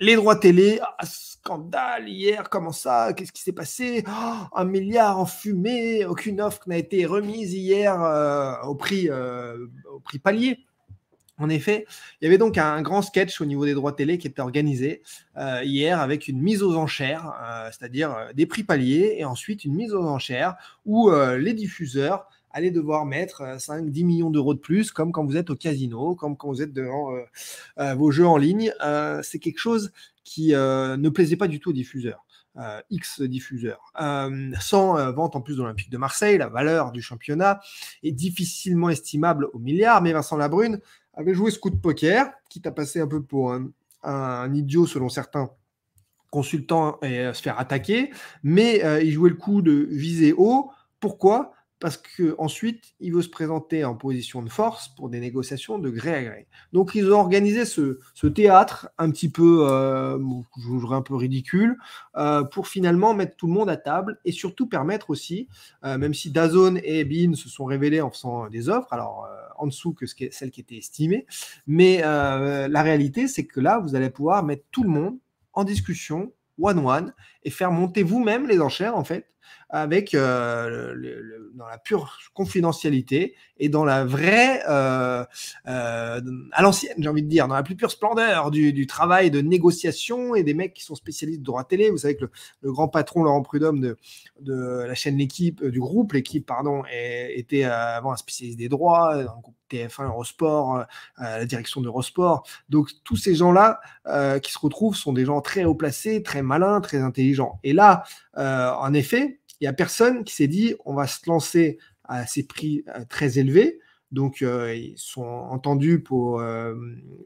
Les droits télé, ah, scandale hier, comment ça Qu'est-ce qui s'est passé oh, Un milliard en fumée, aucune offre n'a été remise hier euh, au, prix, euh, au prix palier. En effet, il y avait donc un grand sketch au niveau des droits télé qui était organisé euh, hier avec une mise aux enchères, c'est-à-dire des prix paliers et ensuite une mise aux enchères où les diffuseurs allez devoir mettre 5, euh, 10 millions d'euros de plus, comme quand vous êtes au casino, comme quand vous êtes devant euh, euh, vos jeux en ligne. c'est quelque chose qui ne plaisait pas du tout aux diffuseurs. X diffuseurs. sans vente en plus de de Marseille, la valeur du championnat est difficilement estimable au milliard, mais Vincent Labrune avait joué ce coup de poker, quitte à passer un peu pour un, un idiot selon certains consultants et se faire attaquer, mais il jouait le coup de viser haut. Pourquoi parce qu'ensuite, il veut se présenter en position de force pour des négociations de gré à gré. Donc, ils ont organisé ce, théâtre un petit peu, euh, un peu ridicule, euh, pour finalement mettre tout le monde à table et surtout permettre aussi, euh, même si Dazon et Bean se sont révélés en faisant euh, des offres, alors en dessous que ce qui étaient celle qui était estimée, mais la réalité, c'est que là, vous allez pouvoir mettre tout le monde en discussion one-one et faire monter vous-même les enchères, en fait, avec euh, dans la pure confidentialité et dans la vraie euh, euh, à l'ancienne, j'ai envie de dire, dans la plus pure splendeur du, du, travail de négociation et des mecs qui sont spécialistes de droit télé. Vous savez que le, grand patron Laurent Prudhomme de, de la chaîne l'équipe euh, du groupe l'équipe pardon était avant un spécialiste des droits, le groupe TF1, Eurosport, euh, la direction d'Eurosport. Donc tous ces gens-là qui se retrouvent sont des gens très haut placés, très malins, très intelligents. Et là, en effet, il n'y a personne qui s'est dit on va se lancer à ces prix euh, très élevés donc, euh, ils sont entendus pour, euh,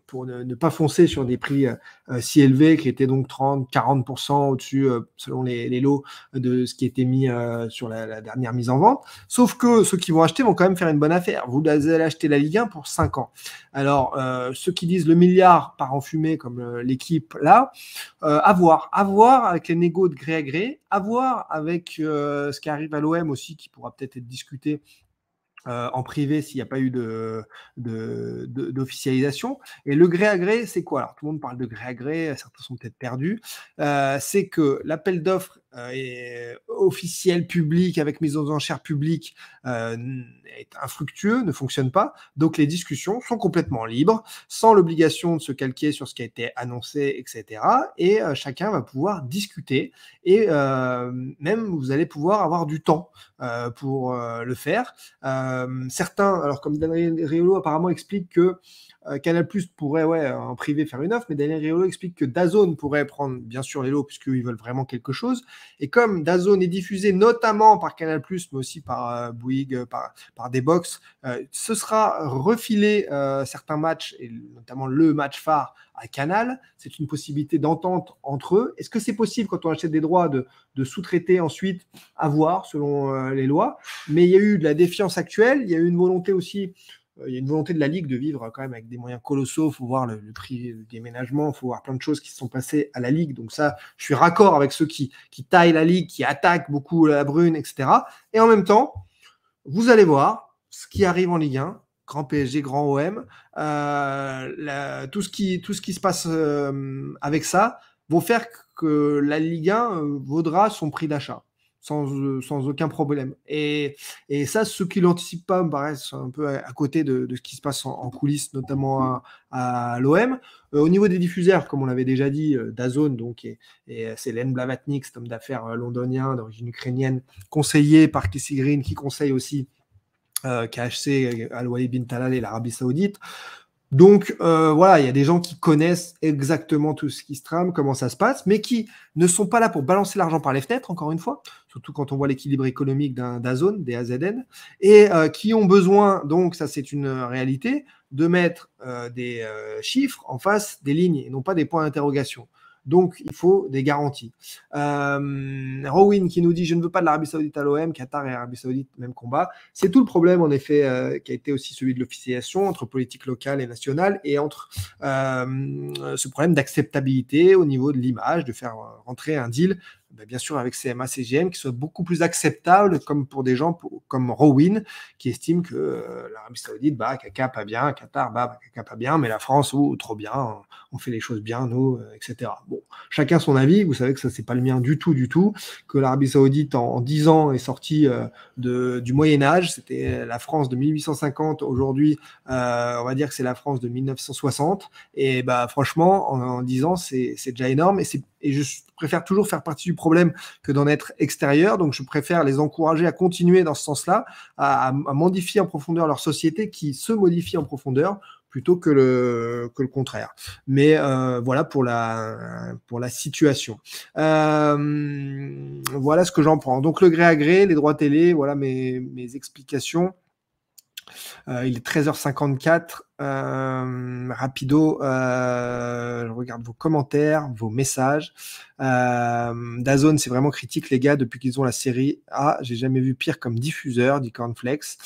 pour ne, pas foncer sur des prix euh, si élevés, qui étaient donc 30, 40% au-dessus, selon les, lots, de ce qui était mis sur la, dernière mise en vente. Sauf que ceux qui vont acheter vont quand même faire une bonne affaire. Vous allez acheter la Ligue 1 pour 5 ans. Alors, ceux qui disent le milliard par en fumée, comme l'équipe là, à voir. À voir avec les négos de gré à gré, à voir avec ce qui arrive à l'OM aussi, qui pourra peut-être être discuté euh, en privé s'il n'y a pas eu d'officialisation. De, de, Et le gré à gré, c'est quoi Alors tout le monde parle de gré à gré, certains sont peut-être perdus. Euh, c'est que l'appel d'offres euh, euh, officiel public avec mise aux enchères publiques euh, est infructueux, ne fonctionne pas. Donc les discussions sont complètement libres, sans l'obligation de se calquer sur ce qui a été annoncé, etc. Et chacun va pouvoir discuter et même vous allez pouvoir avoir du temps pour le faire. certains, alors comme Daniel Riolo apparemment explique que euh, Canal pourrait, ouais, en privé faire une offre, mais Daniel Riolo explique que Dazone pourrait prendre, bien sûr, les lots, puisqu'ils veulent vraiment quelque chose. Et comme Dazone est diffusé notamment par Canal mais aussi par euh, Bouygues, euh, par, des box, ce sera refilé certains matchs, et notamment le match phare à Canal. C'est une possibilité d'entente entre eux. Est-ce que c'est possible quand on achète des droits de, de sous-traiter ensuite à voir selon les lois Mais il y a eu de la défiance actuelle, il y a eu une volonté aussi il y a une volonté de la Ligue de vivre quand même avec des moyens colossaux. Il faut voir le, prix des déménagement, il faut voir plein de choses qui se sont passées à la Ligue. Donc ça, je suis raccord avec ceux qui, qui taillent la Ligue, qui attaquent beaucoup la brune, etc. Et en même temps, vous allez voir ce qui arrive en Ligue 1, grand PSG, grand OM, euh, tout, ce qui, tout ce qui se passe euh, avec ça vont faire que la Ligue 1 euh, vaudra son prix d'achat. Euh, sans, aucun problème. Et, ça, ceux qui ne l'anticipent pas me paraissent un peu à, côté de, ce qui se passe en, coulisses, notamment à, l'OM. Euh, au niveau des diffuseurs, comme on l'avait déjà dit, Dazon, euh, Dazone, donc, et, et c'est Len Blavatnik, cet homme d'affaires londonien d'origine ukrainienne, conseillé par Casey Green, qui conseille aussi KHC, al Bin Talal et l'Arabie Saoudite. Donc euh, voilà, il y a des gens qui connaissent exactement tout ce qui se trame, comment ça se passe, mais qui ne sont pas là pour balancer l'argent par les fenêtres, encore une fois, surtout quand on voit l'équilibre économique d'un zone, des AZN, et euh, qui ont besoin, donc ça c'est une réalité, de mettre euh, des chiffres en face des lignes et non pas des points d'interrogation. Donc, il faut des garanties. Euh, Rowin qui nous dit Je ne veux pas de l'Arabie Saoudite à l'OM, Qatar et Arabie Saoudite, même combat. C'est tout le problème, en effet, euh, qui a été aussi celui de l'officiation entre politique locale et nationale et entre euh, ce problème d'acceptabilité au niveau de l'image, de faire rentrer un deal bah, bien sûr avec CMA, CGM, qui soit beaucoup plus acceptable comme pour des gens comme Rowin, qui estime que euh, l'Arabie Saoudite, bah, caca pas bien, Qatar, bah, caca pas bien, mais la France, ou oh, trop bien, on, fait les choses bien, nous, euh, etc. Bon, chacun son avis, vous savez que ça, c'est pas le mien du tout, du tout, que l'Arabie Saoudite en, 10 ans est sortie euh, de, du Moyen-Âge, c'était la France de 1850, aujourd'hui, on va dire que c'est la France de 1960, et bah, franchement, en, 10 ans, c'est déjà énorme, et, et je préfère toujours faire partie du projet que d'en être extérieur. Donc, je préfère les encourager à continuer dans ce sens-là, à, modifier en profondeur leur société qui se modifie en profondeur plutôt que le, que le contraire. Mais euh, voilà pour la, pour la situation. Euh, voilà ce que j'en prends. Donc, le gré à gré, les droits télé, voilà mes, mes explications. Euh, il est 13h54. Euh, rapido, euh, je regarde vos commentaires, vos messages. Dazone, c'est vraiment critique, les gars, depuis qu'ils ont la série A. J'ai jamais vu pire comme diffuseur, dit Cornflex,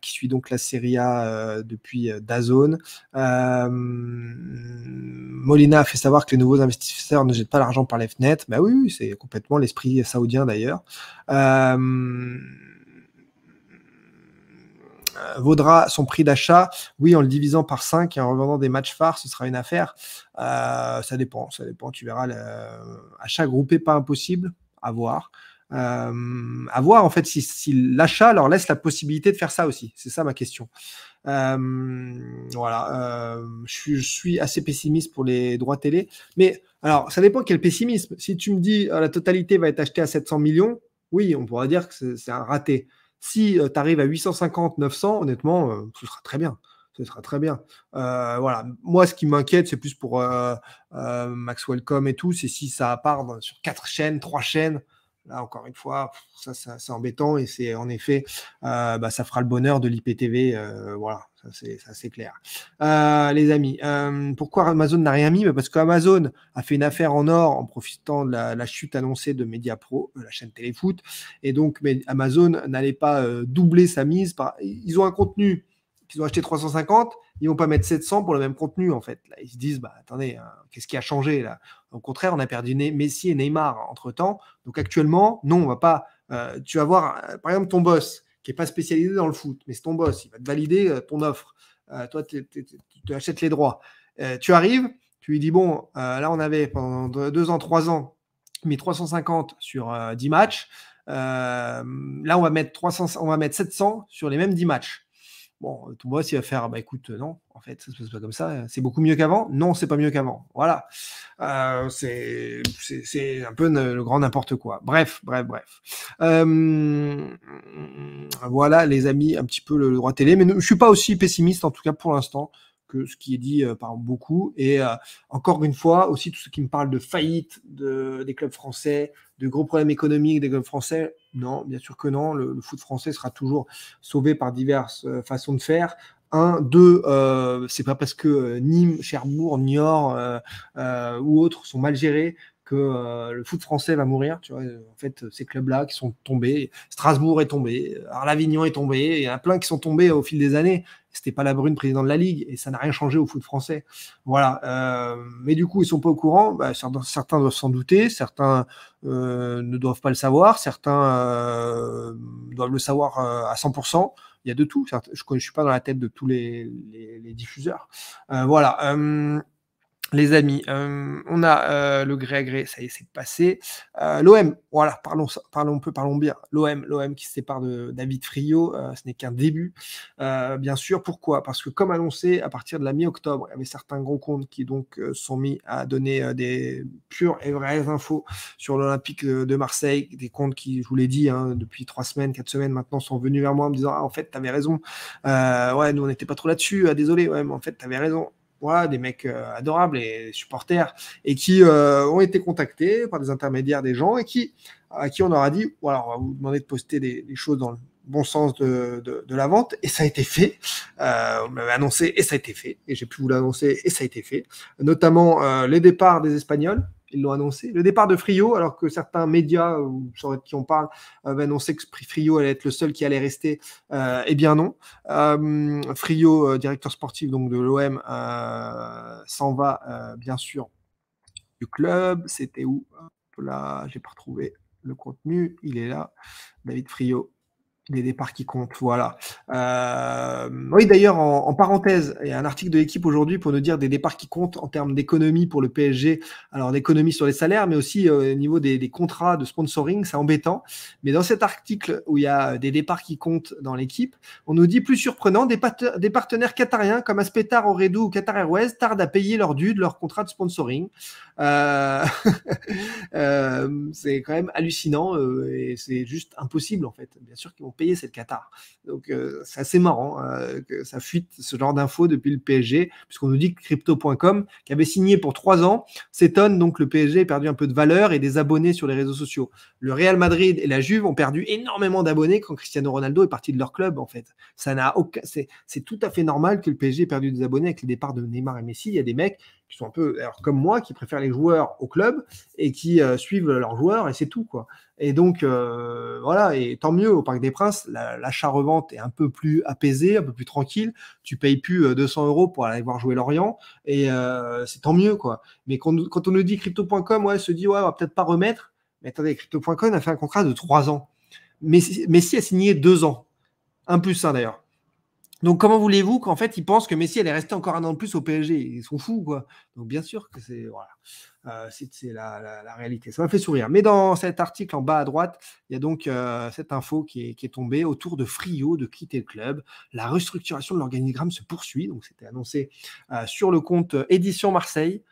qui suit donc la série A depuis Dazone. Molina a fait savoir que les nouveaux investisseurs ne jettent pas l'argent par les fenêtres. Bah oui, c'est complètement l'esprit saoudien d'ailleurs. Euh, vaudra son prix d'achat. Oui, en le divisant par 5 et en revendant des matchs phares, ce sera une affaire. Euh, ça dépend, ça dépend. Tu verras, euh, achat groupé, pas impossible. À voir. à voir en fait si, l'achat leur laisse la possibilité de faire ça aussi. C'est ça ma question. voilà, je, suis, assez pessimiste pour les droits télé. Mais alors, ça dépend quel pessimisme. Si tu me dis la totalité va être achetée à 700 millions, oui, on pourra dire que c'est un raté. Si euh, tu arrives à 850, 900, honnêtement, euh, ce sera très bien ce sera très bien. Euh, voilà. Moi, ce qui m'inquiète, c'est plus pour euh, et tout, c'est si ça part sur quatre chaînes, trois chaînes, Là, encore une fois, ça, c'est embêtant et c'est en effet, euh, bah, ça fera le bonheur de l'IPTV. Euh, voilà, ça c'est, ça, clair. Euh, les amis, pourquoi Amazon n'a rien mis bah, Parce qu'Amazon a fait une affaire en or en profitant de la, chute annoncée de MediaPro, la chaîne Téléfoot. Et donc, mais Amazon n'allait pas doubler sa mise. Par... Ils ont un contenu ils ont acheté 350, ils vont pas mettre 700 pour le même contenu en fait. Là, ils se disent bah attendez, hein, qu'est-ce qui a changé là Au contraire, on a perdu Messi et Neymar entre temps. Donc actuellement, non, on va pas. Euh, tu vas voir, euh, par exemple, ton boss qui n'est pas spécialisé dans le foot, mais c'est ton boss, il va te valider euh, ton offre. toi, tu achètes les droits. tu arrives, tu lui dis bon, là on avait pendant deux ans, trois ans mis 350 sur 10 matchs. là, on va mettre 300, on va mettre 700 sur les mêmes 10 matchs. Bon, euh, ton boss, s'il va faire, bah écoute, euh, non, en fait, ça se passe pas comme ça. Euh, c'est beaucoup mieux qu'avant. Non, c'est pas mieux qu'avant. Voilà. c'est, c'est, un peu le grand n'importe quoi. Bref, bref, bref. voilà, les amis, un petit peu le, droit télé. Mais ne, je suis pas aussi pessimiste, en tout cas pour l'instant que ce qui est dit euh, par beaucoup. Et euh, encore une fois, aussi tout ce qui me parle de faillite des clubs français, de gros problèmes économiques des clubs français, non, bien sûr que non. Le, foot français sera toujours sauvé par diverses euh, façons de faire. Un, deux, c'est pas parce que Nîmes, Cherbourg, Niort ou autres sont mal gérés que euh, le foot français va mourir. Tu vois, en fait, ces clubs-là qui sont tombés, Strasbourg est tombé, Arlavignon est tombé, il y en a plein qui sont tombés au fil des années. C'était pas la brune président de la ligue et ça n'a rien changé au foot français. Voilà. Euh, mais du coup, ils sont pas au courant. Bah, certains doivent s'en douter, certains euh, ne doivent pas le savoir, certains euh, doivent le savoir euh, à 100% il y a de tout. Je ne suis pas dans la tête de tous les, les, les diffuseurs. Euh, voilà. Euh, les amis, euh, on a euh, le gré à gré, ça y est, c'est passé. Euh, L'OM, voilà, parlons, parlons peu, parlons bien. L'OM, l'OM qui se sépare de David Frio, ce n'est qu'un début, bien sûr. Pourquoi Parce que comme annoncé, à partir de la mi-octobre, il y avait certains gros comptes qui donc sont mis à donner des pures et vraies infos sur l'Olympique de, Marseille, des comptes qui, je vous l'ai dit, hein, depuis trois semaines, quatre semaines maintenant, sont venus vers moi en me disant, ah, en fait, tu avais raison. ouais, nous, on n'était pas trop là-dessus. Ah, désolé, ouais, mais en fait, tu avais raison voilà, des mecs euh, adorables et supporters, et qui euh, ont été contactés par des intermédiaires des gens, et qui, à qui on aura dit, voilà, on va vous demander de poster des, choses dans le bon sens de, la vente, et ça a été fait. Euh, on m'avait annoncé, et ça a été fait, et j'ai pu vous l'annoncer, et ça a été fait. Notamment les départs des Espagnols, ils l'ont annoncé. Le départ de Frio, alors que certains médias, ou euh, je qui on parle, euh, avaient annoncé que Frio allait être le seul qui allait rester. Euh, eh bien non. Frio, directeur sportif donc de l'OM, s'en va bien sûr du club. C'était où Là, j'ai pas retrouvé le contenu. Il est là. David Frio. Des départs qui comptent, voilà. Euh, oui, d'ailleurs, en, parenthèse, il y a un article de l'équipe aujourd'hui pour nous dire des départs qui comptent en termes d'économie pour le PSG. Alors, d'économie sur les salaires, mais aussi euh, au niveau des, contrats de sponsoring, c'est embêtant. Mais dans cet article où il y a des départs qui comptent dans l'équipe, on nous dit plus surprenant, des, des partenaires qatariens comme Aspetar, Oredou ou Qatar Airways tardent à payer leur dû de leur contrat de sponsoring. Euh, euh, c'est quand même hallucinant euh, et c'est juste impossible en fait. Bien sûr qu'ils vont payer, cette Qatar. Donc c'est assez marrant hein, que ça fuite ce genre d'infos depuis le PSG, puisqu'on nous dit que crypto.com, qui avait signé pour trois ans, s'étonne donc le PSG a perdu un peu de valeur et des abonnés sur les réseaux sociaux. Le Real Madrid et la Juve ont perdu énormément d'abonnés quand Cristiano Ronaldo est parti de leur club en fait. Ça n'a aucun, c'est, c'est tout à fait normal que le PSG ait perdu des abonnés avec le départ de Neymar et Messi. Il y a des mecs qui sont un peu, alors comme moi, qui préfèrent les joueurs au club et qui euh, suivent leurs joueurs et c'est tout quoi. Et donc euh, voilà et tant mieux au Parc des Princes, l'achat-revente est un peu plus apaisé, un peu plus tranquille. Tu payes plus 200 euh, euros pour aller voir jouer Lorient et c'est tant mieux quoi. Mais quand, on nous dit crypto.com, ouais, se dit ouais, on va peut-être pas remettre. Mais attendez, crypto.com a fait un contrat de trois ans. mais Messi a signé deux ans, un plus ça d'ailleurs. Donc comment voulez-vous qu'en fait ils pensent que Messi est restée encore un an de plus au PSG Ils sont fous quoi. Donc bien sûr que c'est voilà, euh, c'est la, réalité. Ça m'a fait sourire. Mais dans cet article en bas à droite, il y a donc euh, cette info qui est, tombée autour de Frio de quitter le club. La restructuration de l'organigramme se poursuit. Donc c'était annoncé euh, sur le compte Édition Marseille.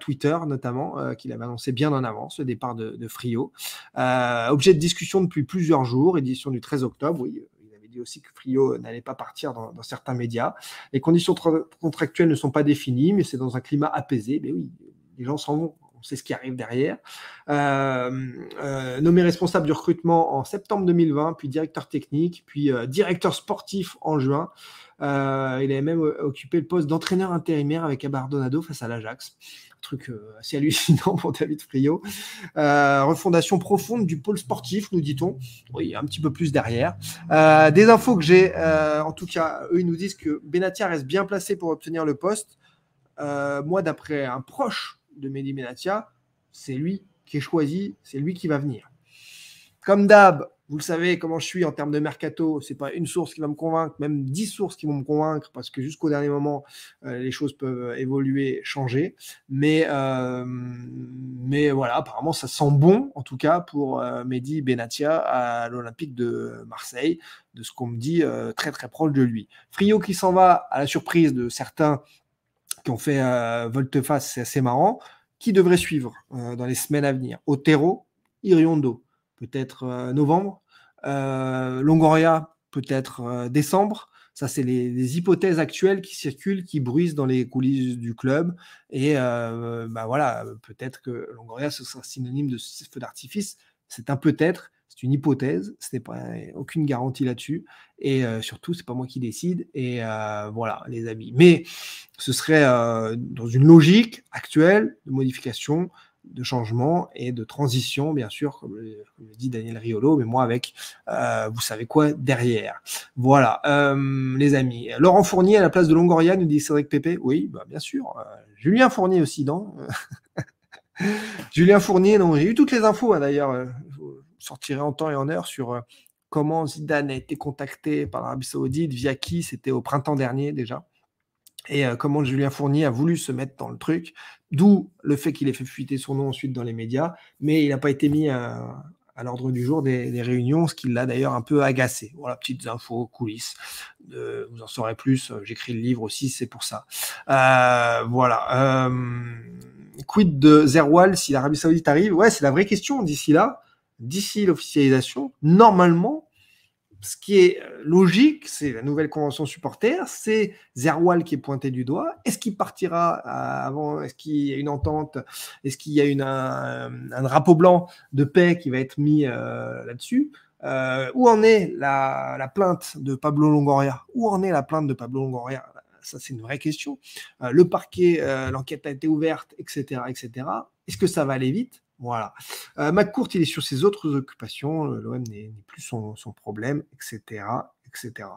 Twitter notamment, qu'il avait annoncé bien en avance le départ de, Frio. objet de discussion depuis plusieurs jours, édition du 13 octobre, oui, il dit aussi que Frio n'allait pas partir dans, certains médias. Les conditions contractuelles ne sont pas définies, mais c'est dans un climat apaisé. Mais oui, les gens s'en vont. On sait ce qui arrive derrière. Euh, euh, nommé responsable du recrutement en septembre 2020, puis directeur technique, puis euh, directeur sportif en juin. il avait même occupé le poste d'entraîneur intérimaire avec Abardonado face à l'Ajax truc euh, assez hallucinant pour David Friot. Euh, refondation profonde du pôle sportif, nous dit-on. Oui, un petit peu plus derrière. Euh, des infos que j'ai, en tout cas, eux, ils nous disent que Benatia reste bien placé pour obtenir le poste. moi, d'après un proche de Mehdi Benatia, c'est lui qui est choisi, c'est lui qui va venir. Comme d'hab, vous le savez, comment je suis en termes de mercato, Ce n'est pas une source qui va me convaincre, même dix sources qui vont me convaincre, parce que jusqu'au dernier moment, euh, les choses peuvent euh, évoluer, changer. Mais, euh, mais voilà, apparemment, ça sent bon, en tout cas, pour Mehdi Benatia à l'Olympique de Marseille, de ce qu'on me dit très très proche de lui. Frio qui s'en va, à la surprise de certains qui ont fait volte-face, c'est assez marrant. Qui devrait suivre dans les semaines à venir Otero, Iriondo peut-être euh, novembre. Euh, Longoria, peut-être euh, décembre. Ça, c'est les, hypothèses actuelles qui circulent, qui bruisent dans les coulisses du club. Et euh, bah voilà, peut-être que Longoria, ce sera synonyme de feu d'artifice. C'est un peut-être, c'est une hypothèse, ce n'est pas aucune garantie là-dessus. Et euh, surtout, c'est pas moi qui décide. Et voilà, les amis. Mais ce serait dans une logique actuelle de modification de changement et de transition, bien sûr, comme le, dit Daniel Riolo, mais moi avec, euh, vous savez quoi, derrière. Voilà, euh, les amis. Laurent Fournier à la place de Longoria, nous dit Cédric Pépé. Oui, bah, bien sûr. Euh, Julien Fournier aussi, non Julien Fournier, non, j'ai eu toutes les infos, hein, d'ailleurs, vous sortirai en temps et en heure sur comment Zidane a été contacté par l'Arabie Saoudite, via qui, c'était au printemps dernier déjà et euh, comment Julien Fournier a voulu se mettre dans le truc, d'où le fait qu'il ait fait fuiter son nom ensuite dans les médias, mais il n'a pas été mis à, euh, à l'ordre du jour des, des, réunions, ce qui l'a d'ailleurs un peu agacé. Voilà, petites infos, coulisses, vous en saurez plus, euh, j'écris le livre aussi, c'est pour ça. Euh, voilà. quid de Zerwal si l'Arabie Saoudite arrive Ouais, c'est la vraie question d'ici là, d'ici l'officialisation, normalement, ce qui est euh, logique, c'est la nouvelle convention supporter, c'est Zerwal qui est pointé du doigt. Est-ce qu'il partira euh, avant Est-ce qu'il y a une entente Est-ce qu'il y a un, drapeau blanc de paix qui va être mis euh, là-dessus Où en est la, plainte de Pablo Longoria Où en est la plainte de Pablo Longoria ça, c'est une vraie question. le parquet, l'enquête a été ouverte, etc. etc. Est-ce que ça va aller vite voilà. Euh, McCourt, il est sur ses autres occupations. Euh, L'OM n'est plus son, son, problème, etc etc.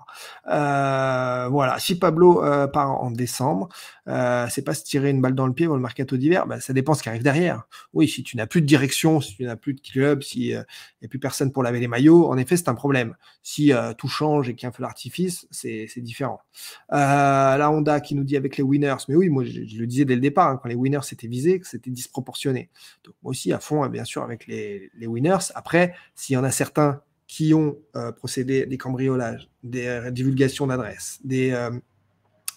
Euh, voilà, si Pablo euh, part en décembre, euh, c'est pas se tirer une balle dans le pied pour le mercato d'hiver, bah, ça dépend ce qui arrive derrière. Oui, si tu n'as plus de direction, si tu n'as plus de club, si il euh, n'y a plus personne pour laver les maillots, en effet, c'est un problème. Si tout change et qu'il y a un feu d'artifice, c'est différent. la Honda qui nous dit avec les winners, mais oui, moi je, le disais dès le départ, hein, quand les winners c'était visés, que c'était disproportionné. moi aussi à fond, hein, bien sûr, avec les, les winners. Après, s'il y en a certains qui ont euh, procédé des cambriolages, des euh, divulgations d'adresses, des,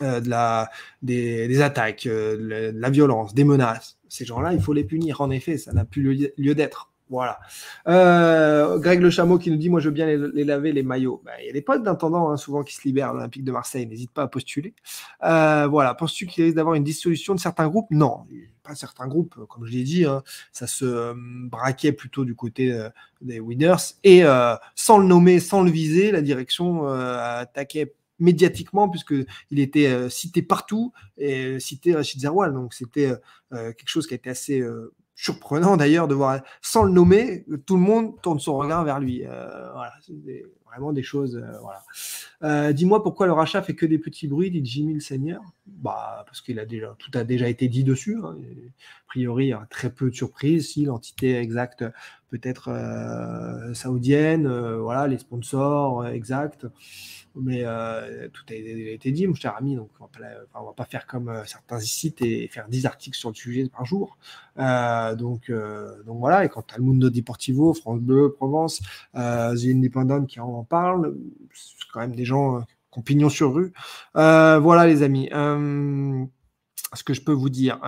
euh, de des, attaques, de la violence, des menaces, ces gens-là, il faut les punir. En effet, ça n'a plus lieu d'être. Voilà. Euh, Greg Le Chameau qui nous dit Moi, je veux bien les, laver, les maillots. Ben, il y a des potes d'intendants hein, souvent qui se libèrent à l'Olympique de Marseille. N'hésite pas à postuler. Euh, voilà. Penses-tu qu'il risque d'avoir une dissolution de certains groupes Non, pas certains groupes. Euh, comme je l'ai dit, hein. ça se braquait plutôt du côté des winners. Et sans le nommer, sans le viser, la direction attaquait médiatiquement puisque il était cité partout et cité Rachid Zerwal. donc c'était quelque chose qui a été assez surprenant d'ailleurs de voir, sans le nommer, tout le monde tourne son regard vers lui. Euh, voilà, c'est vraiment des choses. Euh, euh, dis-moi pourquoi le rachat fait que des petits bruits, dit Jimmy le Seigneur. Bah, parce qu'il a déjà tout a déjà été dit dessus. Hein. A priori, très peu de surprises. Si l'entité exacte peut-être euh, saoudienne, euh, voilà, les sponsors euh, exacts. Mais tout a été dit, mon cher ami, donc on ne va pas faire comme certains sites et faire 10 articles sur le sujet par jour. donc, donc voilà, et quant à le Mundo Deportivo, France Bleu, Provence, The Independent qui en parle, c'est quand même des gens pignon sur rue. voilà, les amis. ce que je peux vous dire.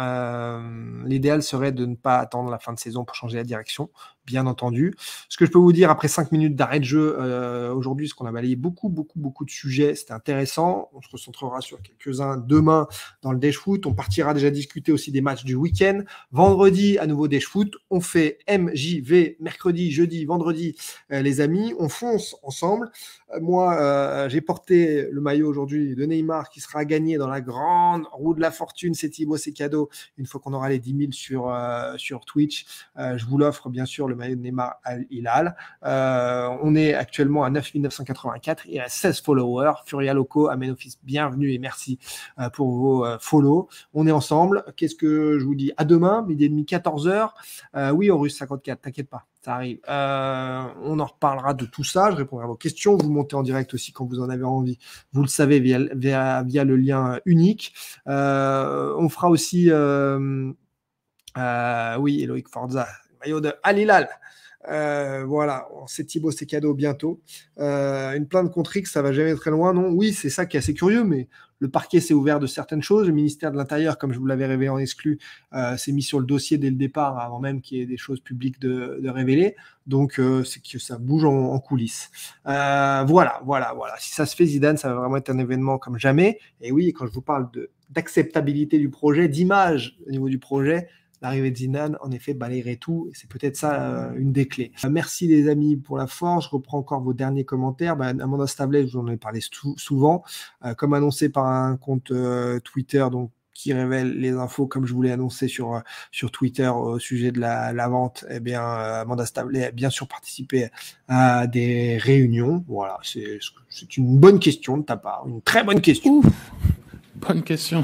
L'idéal serait de ne pas attendre la fin de saison pour changer la direction, bien entendu. Ce que je peux vous dire après 5 minutes d'arrêt de jeu euh, aujourd'hui, c'est qu'on a balayé beaucoup, beaucoup, beaucoup de sujets, c'était intéressant. On se concentrera sur quelques-uns demain dans le Dash Foot. On partira déjà discuter aussi des matchs du week-end. Vendredi, à nouveau Dash Foot. On fait MJV mercredi, jeudi, vendredi, euh, les amis. On fonce ensemble. Euh, moi, j'ai porté le maillot aujourd'hui de Neymar qui sera gagné dans la grande roue de la fortune. C'est Thibaut, c'est cadeau. Une fois qu'on aura les 10 sur, euh, sur Twitch, euh, je vous l'offre bien sûr, le maillot de Neymar Al Hilal. Euh, on est actuellement à 9 984 et à 16 followers. Furia Loco, Office, bienvenue et merci pour vos follow. On est ensemble. Qu'est-ce que je vous dis À demain, midi et demi, 14h. Oui, oui, Russe 54, t'inquiète pas, ça arrive. on en reparlera de tout ça. Je répondrai à vos questions. Vous montez en direct aussi quand vous en avez envie. Vous le savez via, le lien unique. on fera aussi. Euh, oui, Eloïc Forza, maillot de Alilal. Euh, voilà, c'est Thibaut, c'est cadeau bientôt. Euh, une plainte contre X, ça va jamais très loin, non Oui, c'est ça qui est assez curieux, mais le parquet s'est ouvert de certaines choses. Le ministère de l'Intérieur, comme je vous l'avais révélé en exclu, euh, s'est mis sur le dossier dès le départ, avant même qu'il y ait des choses publiques de, révéler. Donc, c'est que ça bouge en, en coulisses. voilà, voilà, voilà. Si ça se fait, Zidane, ça va vraiment être un événement comme jamais. Et oui, quand je vous parle d'acceptabilité du projet, d'image au niveau du projet, L'arrivée de Zidane, en effet, balayerait tout. C'est peut-être ça euh, une des clés. Euh, merci les amis pour la force. Je reprends encore vos derniers commentaires. Bah, Amanda Stablet, je vous en ai parlé souvent. Euh, comme annoncé par un compte Twitter, donc qui révèle les infos, comme je vous l'ai annoncé sur, sur Twitter au sujet de la, vente, eh bien, Amanda Stablet a bien sûr participé à des réunions. Voilà, c'est une bonne question de ta part, une très bonne question. bonne question.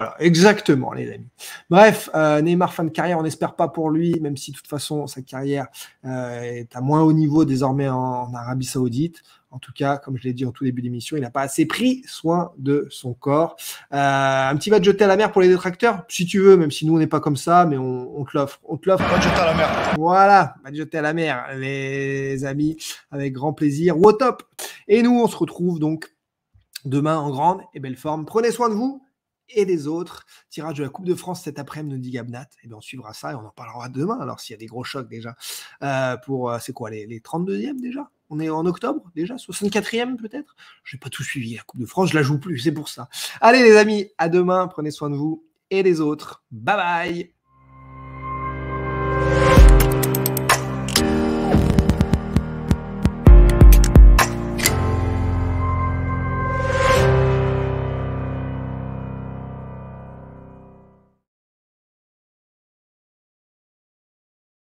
Voilà, exactement, les amis. Bref, euh, Neymar, fin de carrière, on n'espère pas pour lui, même si de toute façon sa carrière euh, est à moins haut niveau désormais en, Arabie Saoudite. En tout cas, comme je l'ai dit en tout début d'émission, il n'a pas assez pris soin de son corps. Euh, un petit va de jeter à la mer pour les détracteurs, si tu veux, même si nous on n'est pas comme ça, mais on, te l'offre. On te l'offre. à la mer. Voilà, va jeter à la mer, les amis, avec grand plaisir. What top. Et nous, on se retrouve donc demain en grande et belle forme. Prenez soin de vous et les autres. Tirage de la Coupe de France cet après-midi, Gabnat. Et eh bien, on suivra ça et on en parlera demain. Alors, s'il y a des gros chocs déjà, euh, pour euh, c'est quoi les, les 32e déjà on est en octobre déjà, 64e peut-être. Je n'ai pas tout suivi. La Coupe de France, je la joue plus, c'est pour ça. Allez les amis, à demain. Prenez soin de vous et des autres. Bye bye.